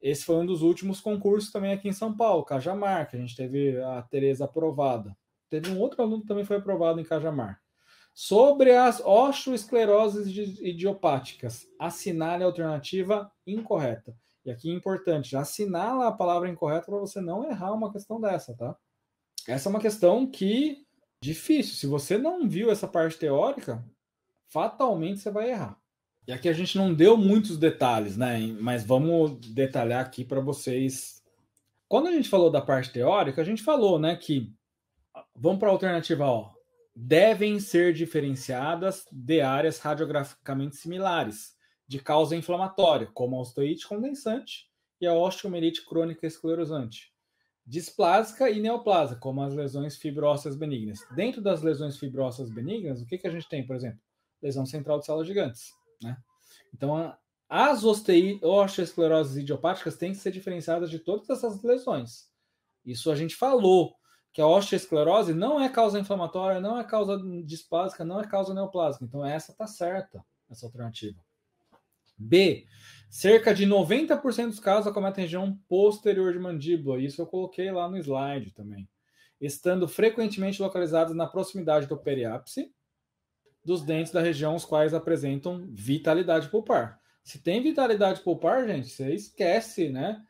Esse foi um dos últimos concursos também aqui em São Paulo, Cajamar, que a gente teve a Tereza aprovada. Teve um outro aluno que também foi aprovado em Cajamar. Sobre as osteoescleroses idiopáticas, assinale a alternativa incorreta. E aqui é importante, assinala a palavra incorreta para você não errar uma questão dessa, tá? Essa é uma questão que difícil. Se você não viu essa parte teórica, fatalmente você vai errar. E aqui a gente não deu muitos detalhes, né? Mas vamos detalhar aqui para vocês. Quando a gente falou da parte teórica, a gente falou, né, que ah, vamos para a alternativa, ó. Devem ser diferenciadas de áreas radiograficamente similares, de causa inflamatória, como a osteoite condensante e a osteomielite crônica esclerosante displásica e neoplásica, como as lesões fibrosas benignas. Dentro das lesões fibrosas benignas, o que, que a gente tem, por exemplo? Lesão central de células gigantes. Né? Então, as osteoartroses idiopáticas têm que ser diferenciadas de todas essas lesões. Isso a gente falou, que a osteoesclerose não é causa inflamatória, não é causa displásica, não é causa neoplásica. Então, essa tá certa, essa alternativa. B. Cerca de 90% dos casos acometem a região posterior de mandíbula. Isso eu coloquei lá no slide também. Estando frequentemente localizados na proximidade do periápice dos dentes da região, os quais apresentam vitalidade pulpar. Se tem vitalidade pulpar, gente, você esquece, né?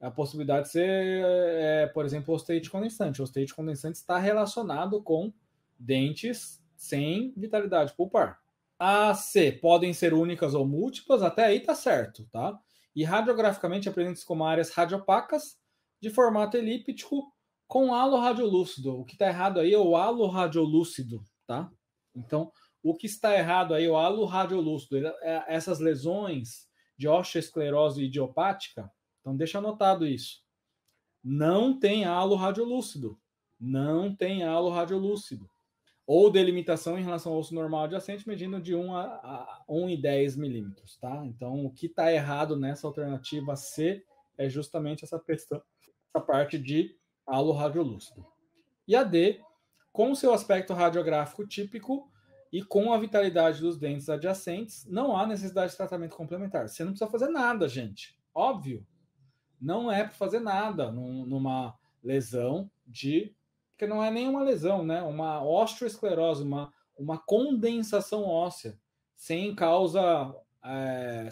A possibilidade de ser, é, é por exemplo, osteite condensante. O osteite condensante está relacionado com dentes sem vitalidade pulpar. A C podem ser únicas ou múltiplas, até aí tá certo, tá? E radiograficamente apresentes se como áreas radiopacas de formato elíptico com halo radiolúcido. O que tá errado aí é o halo radiolúcido, tá? Então, o que está errado aí, o halo radiolúcido, é, essas lesões de osteosclerose idiopática, então deixa anotado isso. Não tem halo radiolúcido. Não tem halo radiolúcido. Ou delimitação em relação ao osso normal adjacente, medindo de 1 a, a 1 e 10 milímetros, tá? Então, o que está errado nessa alternativa C é justamente essa, questão, essa parte de halo radiolúcido. E a D, com seu aspecto radiográfico típico, e com a vitalidade dos dentes adjacentes, não há necessidade de tratamento complementar. Você não precisa fazer nada, gente. Óbvio. Não é para fazer nada numa lesão de. Porque não é nenhuma lesão, né? Uma osteoesclerose, uma, uma condensação óssea, sem causa. É,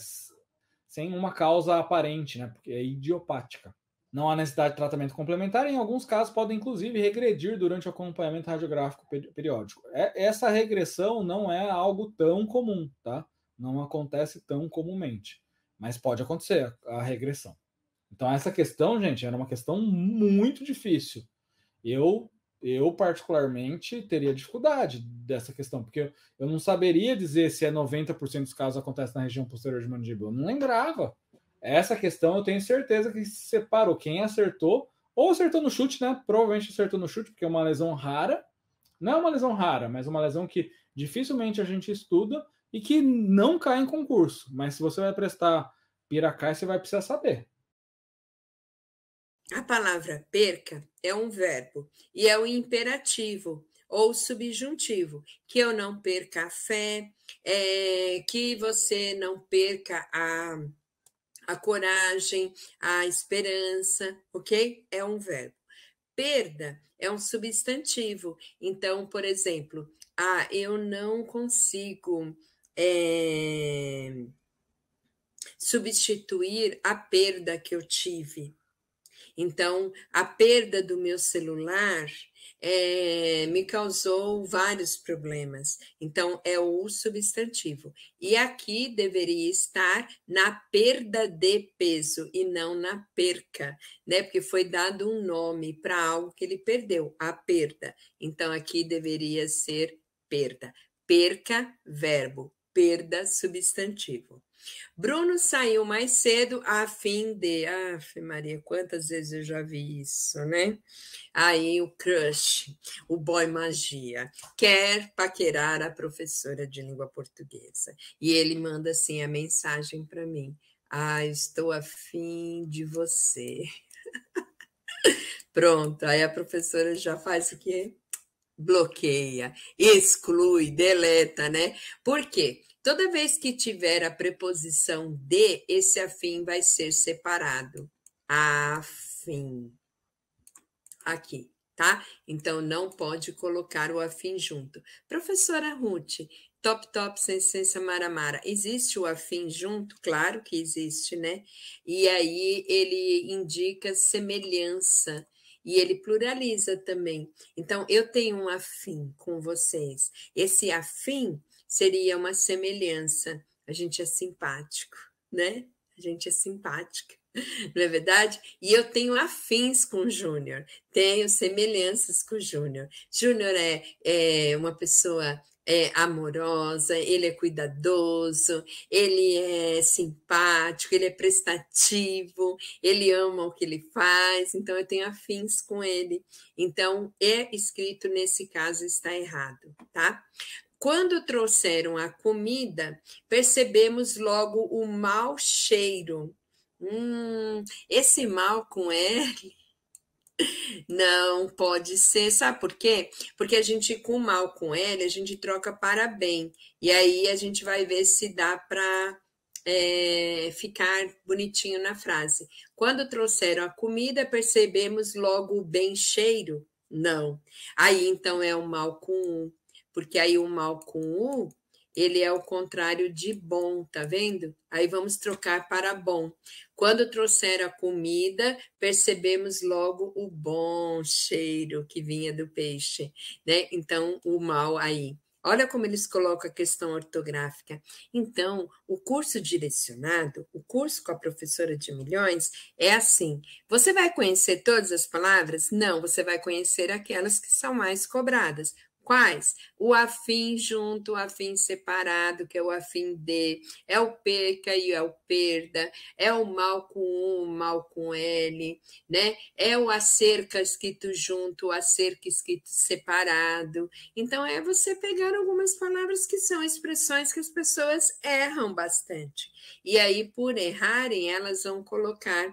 sem uma causa aparente, né? Porque é idiopática. Não há necessidade de tratamento complementar, em alguns casos podem inclusive regredir durante o acompanhamento radiográfico periódico. É, essa regressão não é algo tão comum, tá? Não acontece tão comumente, mas pode acontecer a regressão. Então essa questão, gente, era uma questão muito difícil. Eu eu particularmente teria dificuldade dessa questão, porque eu, eu não saberia dizer se é 90% dos casos acontece na região posterior de mandíbula. Eu não lembrava. Essa questão eu tenho certeza que separou quem acertou, ou acertou no chute, né? Provavelmente acertou no chute, porque é uma lesão rara. Não é uma lesão rara, mas uma lesão que dificilmente a gente estuda e que não cai em concurso. Mas se você vai prestar Piracai, você vai precisar saber. A palavra perca é um verbo e é o um imperativo ou subjuntivo, que eu não perca a fé, é, que você não perca a a coragem, a esperança, ok? É um verbo. Perda é um substantivo. Então, por exemplo, ah, eu não consigo é, substituir a perda que eu tive. Então, a perda do meu celular é, me causou vários problemas. Então, é o substantivo. E aqui deveria estar na perda de peso e não na perca, né? Porque foi dado um nome para algo que ele perdeu, a perda. Então, aqui deveria ser perda. Perca, verbo. Perda, substantivo. Bruno saiu mais cedo a fim de. Aff, Maria, quantas vezes eu já vi isso, né? Aí o crush, o boy magia, quer paquerar a professora de língua portuguesa. E ele manda assim a mensagem para mim: Ah, estou fim de você. Pronto, aí a professora já faz o quê? Bloqueia, exclui, deleta, né? Por quê? Toda vez que tiver a preposição de, esse afim vai ser separado. Afim. Aqui, tá? Então, não pode colocar o afim junto. Professora Ruth, top, top, sensença, maramara. Existe o afim junto? Claro que existe, né? E aí ele indica semelhança e ele pluraliza também. Então, eu tenho um afim com vocês. Esse afim seria uma semelhança. A gente é simpático, né? A gente é simpática, não é verdade? E eu tenho afins com o Júnior, tenho semelhanças com o Júnior. Júnior é, é uma pessoa é amorosa, ele é cuidadoso, ele é simpático, ele é prestativo, ele ama o que ele faz, então eu tenho afins com ele. Então, é escrito nesse caso está errado, tá? Quando trouxeram a comida, percebemos logo o mau cheiro. Hum, esse mal com L não pode ser, sabe por quê? Porque a gente com mal com L, a gente troca para bem. E aí a gente vai ver se dá para é, ficar bonitinho na frase. Quando trouxeram a comida, percebemos logo o bem cheiro? Não. Aí então é o mal com U porque aí o mal com o ele é o contrário de bom, tá vendo? Aí vamos trocar para bom. Quando trouxeram a comida, percebemos logo o bom cheiro que vinha do peixe, né? Então, o mal aí. Olha como eles colocam a questão ortográfica. Então, o curso direcionado, o curso com a professora de milhões, é assim: você vai conhecer todas as palavras? Não, você vai conhecer aquelas que são mais cobradas. Quais? O afim junto, o afim separado, que é o afim de, é o perca e é o perda, é o mal com um, mal com ele, né? É o acerca escrito junto, o acerca escrito separado. Então, é você pegar algumas palavras que são expressões que as pessoas erram bastante. E aí, por errarem, elas vão colocar,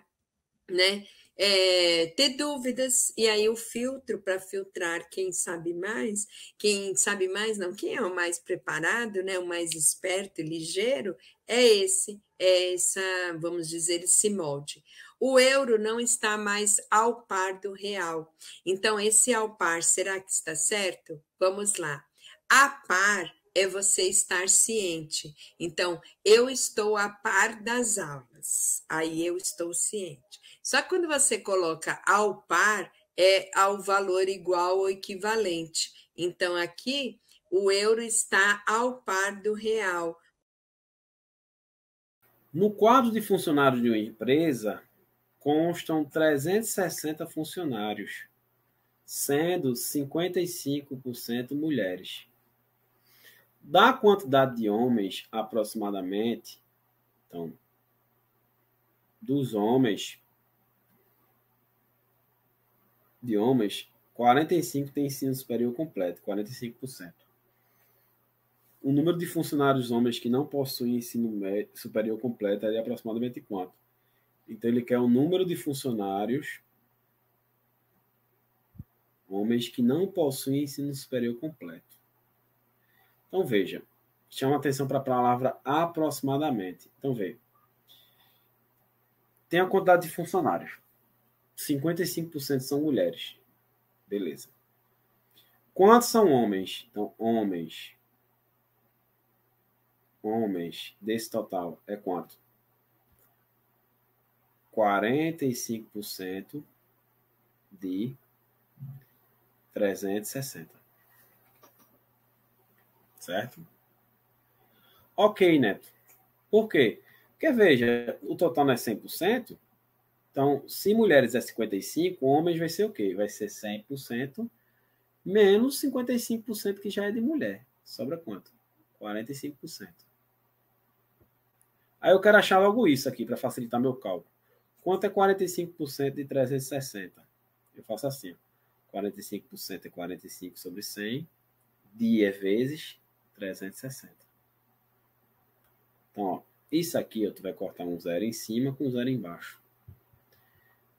né? é, ter dúvidas, e aí o filtro para filtrar quem sabe mais, quem sabe mais, não, quem é o mais preparado, né, o mais esperto e ligeiro, é esse, é essa, vamos dizer, esse molde. O euro não está mais ao par do real. Então, esse ao par, será que está certo? Vamos lá. A par é você estar ciente. Então, eu estou a par das aulas, aí eu estou ciente. Só que quando você coloca ao par, é ao valor igual ou equivalente. Então, aqui, o euro está ao par do real. No quadro de funcionários de uma empresa, constam 360 funcionários, sendo 55% mulheres. Da quantidade de homens, aproximadamente, então, dos homens, de homens, 45 têm ensino superior completo, 45%. O número de funcionários homens que não possuem ensino superior completo é de aproximadamente quanto? Então ele quer o número de funcionários homens que não possuem ensino superior completo. Então veja, chama atenção para a palavra aproximadamente. Então veja, tem a quantidade de funcionários. 55% são mulheres. Beleza. Quantos são homens? Então, homens. Homens desse total é quanto? 45% de 360. Certo? Ok, Neto. Por quê? Porque veja, o total não é 100%, então, se mulheres é 55, homens vai ser o quê? Vai ser 100% menos 55% que já é de mulher. Sobra quanto? 45%. Aí eu quero achar logo isso aqui para facilitar meu cálculo. Quanto é 45% de 360? Eu faço assim. 45% é 45 sobre 100. Dia vezes 360. Então, ó, isso aqui ó, tu vai cortar um zero em cima com um zero embaixo.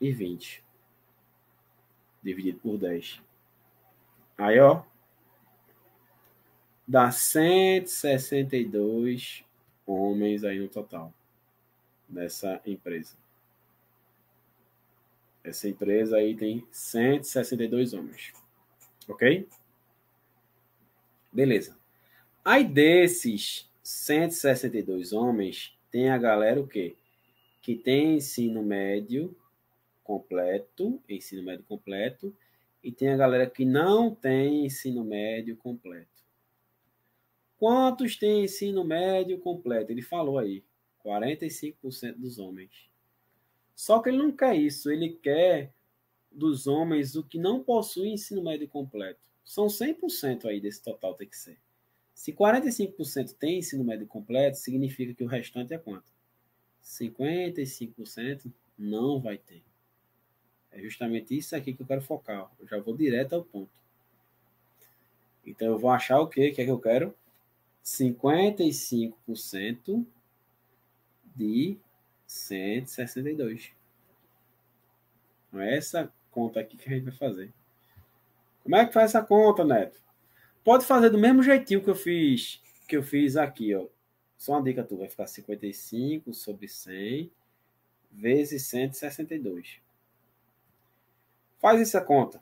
e 20. Dividido por 10. Aí, ó. Dá 162 homens aí no total dessa empresa. Essa empresa aí tem 162 homens. Ok? Beleza. Aí desses 162 homens, tem a galera o quê? Que tem ensino médio completo, ensino médio completo, e tem a galera que não tem ensino médio completo. Quantos têm ensino médio completo? Ele falou aí, 45% dos homens. Só que ele não quer isso, ele quer dos homens o que não possui ensino médio completo. São 100% aí desse total tem que ser. Se 45% tem ensino médio completo, significa que o restante é quanto? 55% não vai ter. É justamente isso aqui que eu quero focar. Eu já vou direto ao ponto. Então, eu vou achar o quê? O que é que eu quero? 55% de 162. Então, é essa conta aqui que a gente vai fazer. Como é que faz essa conta, Neto? Pode fazer do mesmo jeitinho que eu fiz, que eu fiz aqui, ó. Só uma dica tu, vai ficar 55 sobre 100 vezes 162. Faz essa conta.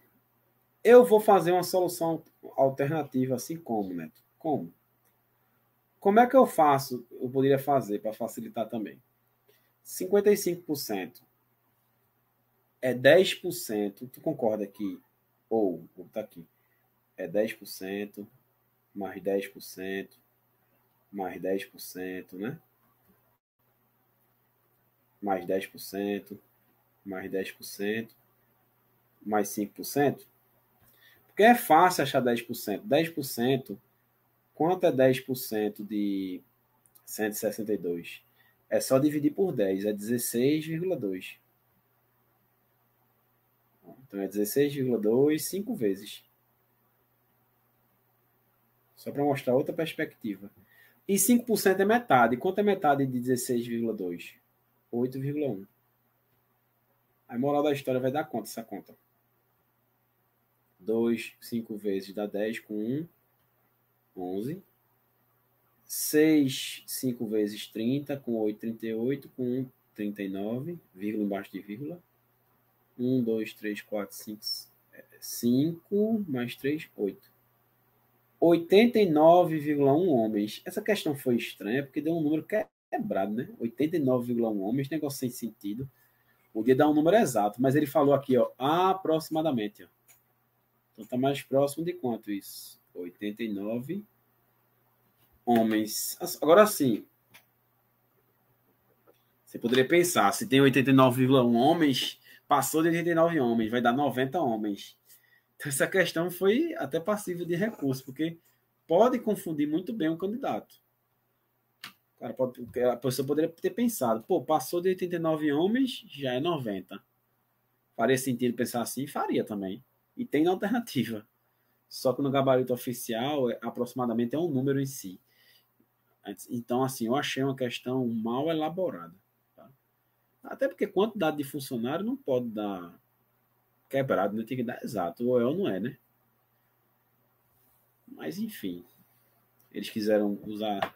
Eu vou fazer uma solução alternativa, assim como, Neto? Como? Como é que eu faço? Eu poderia fazer para facilitar também. 55% é 10%. Tu concorda que, ou, vou botar aqui, é 10%, mais 10%, mais 10%, né? Mais 10%, mais 10%, mais 5%? Porque é fácil achar 10%. 10%, quanto é 10% de 162? É só dividir por 10, é 16,2. Então é 16,2 5 vezes. Só para mostrar outra perspectiva. E 5% é metade. Quanto é metade de 16,2? 8,1. A moral da história vai dar conta essa conta. 2, 5 vezes dá 10 com 1, 11. 6, 5 vezes 30, com 8, 38, com 1, 39, vírgula embaixo de vírgula. 1, 2, 3, 4, 5, 5 mais 3, 8. 89,1 homens. Essa questão foi estranha, porque deu um número quebrado, né? 89,1 homens, negócio sem sentido. Podia dar um número exato, mas ele falou aqui, ó, aproximadamente, ó. Então está mais próximo de quanto isso? 89 homens. Agora sim. Você poderia pensar, se tem 89,1 homens, passou de 89 homens, vai dar 90 homens. Então essa questão foi até passível de recurso, porque pode confundir muito bem o candidato. O cara pode, a pessoa poderia ter pensado, pô, passou de 89 homens, já é 90. Faria sentido pensar assim? Faria também. E tem alternativa. Só que no gabarito oficial, é, aproximadamente é um número em si. Então, assim, eu achei uma questão mal elaborada. Tá? Até porque quantidade de funcionário não pode dar quebrado, né? Tem que dar exato. Ou é ou não é, né? Mas, enfim. Eles quiseram usar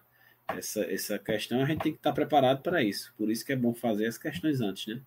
essa, essa questão, a gente tem que estar preparado para isso. Por isso que é bom fazer as questões antes, né?